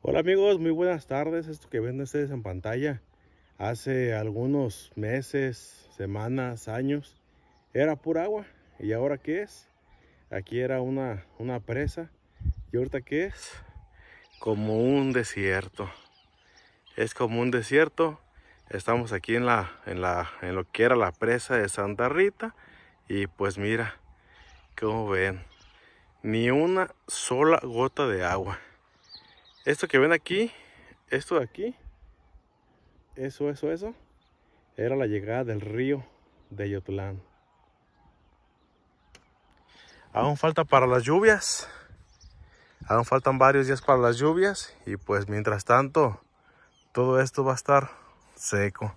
Hola amigos, muy buenas tardes. Esto que ven ustedes en pantalla hace algunos meses, semanas, años era pura agua. ¿Y ahora qué es? Aquí era una, una presa. ¿Y ahorita qué es? Como un desierto. Es como un desierto. Estamos aquí en, la, en, la, en lo que era la presa de Santa Rita. Y pues mira, como ven, ni una sola gota de agua esto que ven aquí, esto de aquí, eso, eso, eso, era la llegada del río de Yotulán. Aún falta para las lluvias. Aún faltan varios días para las lluvias. Y pues mientras tanto, todo esto va a estar seco.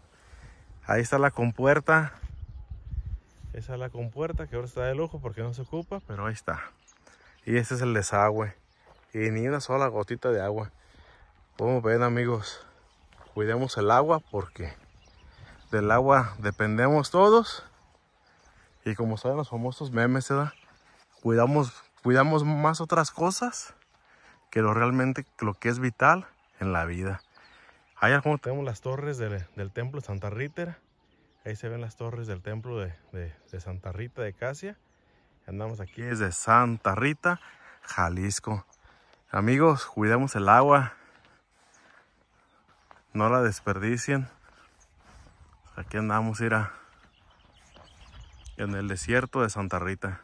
Ahí está la compuerta. Esa es la compuerta que ahora está de lujo porque no se ocupa, pero ahí está. Y este es el desagüe y ni una sola gotita de agua. Como ven amigos, cuidemos el agua porque del agua dependemos todos. Y como saben los famosos memes, Cuidamos, cuidamos más otras cosas que lo realmente lo que es vital en la vida. Allá como tenemos las torres del, templo de Santa Rita. Ahí se ven las torres del templo de, de, de Santa Rita de Casia. Andamos aquí desde Santa Rita, Jalisco. Amigos, cuidemos el agua. No la desperdicien. Aquí andamos, ir a en el desierto de Santa Rita.